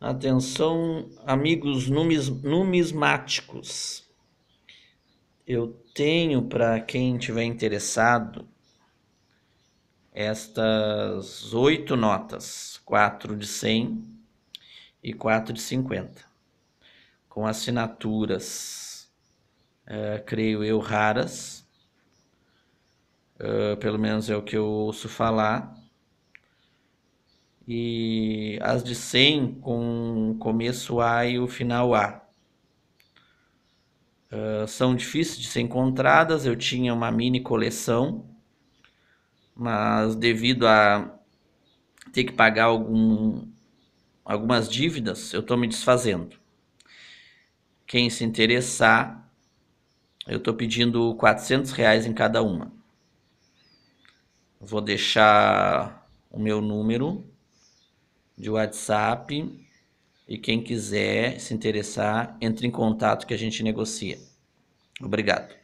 Atenção, amigos numismáticos. Eu tenho para quem tiver interessado estas oito notas, quatro de 100 e quatro de 50, com assinaturas, é, creio eu, raras, eh, pelo menos é o que eu ouço falar, e as de 100 com começo A e o final A. Uh, são difíceis de ser encontradas, eu tinha uma mini coleção, mas devido a ter que pagar algum, algumas dívidas, eu estou me desfazendo. Quem se interessar, eu estou pedindo 400 reais em cada uma. Vou deixar o meu número de WhatsApp e quem quiser se interessar, entre em contato que a gente negocia. Obrigado.